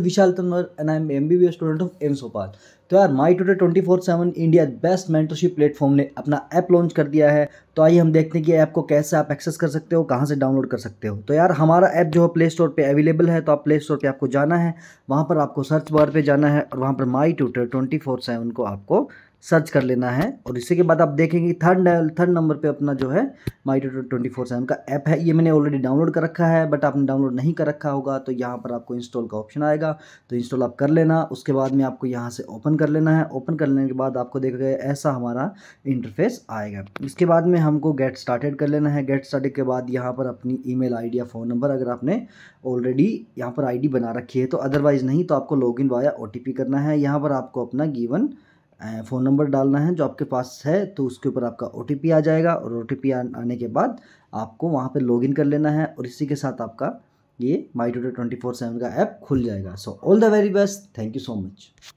Vishal I am M B B S student of AIIMS Bhopal तो यार my tutor twenty four seven India best mentorship platform ने अपना app launch कर दिया है तो आइए हम देखते हैं कि ऐप को कैसे आप एक्सेस कर सकते हो कहाँ से डाउनलोड कर सकते हो तो यार हमारा ऐप जो है प्ले स्टोर पर अवेलेबल है तो आप प्ले स्टोर पर आपको जाना है वहाँ पर आपको सर्च बार पे जाना है और वहाँ पर my tutor twenty four seven को आपको सर्च कर लेना है और इसी के बाद आप देखेंगे थर्ड थर्ड नंबर पे अपना जो है माई ट्वेंटी फोर सेवन का ऐप है ये मैंने ऑलरेडी डाउनलोड कर रखा है बट आपने डाउनलोड नहीं कर रखा होगा तो यहाँ पर आपको इंस्टॉल का ऑप्शन आएगा तो इंस्टॉल आप कर लेना उसके बाद में आपको यहाँ से ओपन कर लेना है ओपन कर लेने के बाद आपको गया ऐसा हमारा इंटरफेस आएगा इसके बाद में हमको गेट स्टार्टेड कर लेना है गेट स्टार्टेड के बाद यहाँ पर अपनी ई मेल या फ़ोन नंबर अगर आपने ऑलरेडी यहाँ पर आई बना रखी है तो अदरवाइज़ नहीं तो आपको लॉग इन वाया ओ करना है यहाँ पर आपको अपना गीवन फ़ोन नंबर डालना है जो आपके पास है तो उसके ऊपर आपका ओ आ जाएगा और ओ आने के बाद आपको वहाँ पर लॉगिन कर लेना है और इसी के साथ आपका ये my tutor twenty four seven का ऐप खुल जाएगा so all the very best thank you so much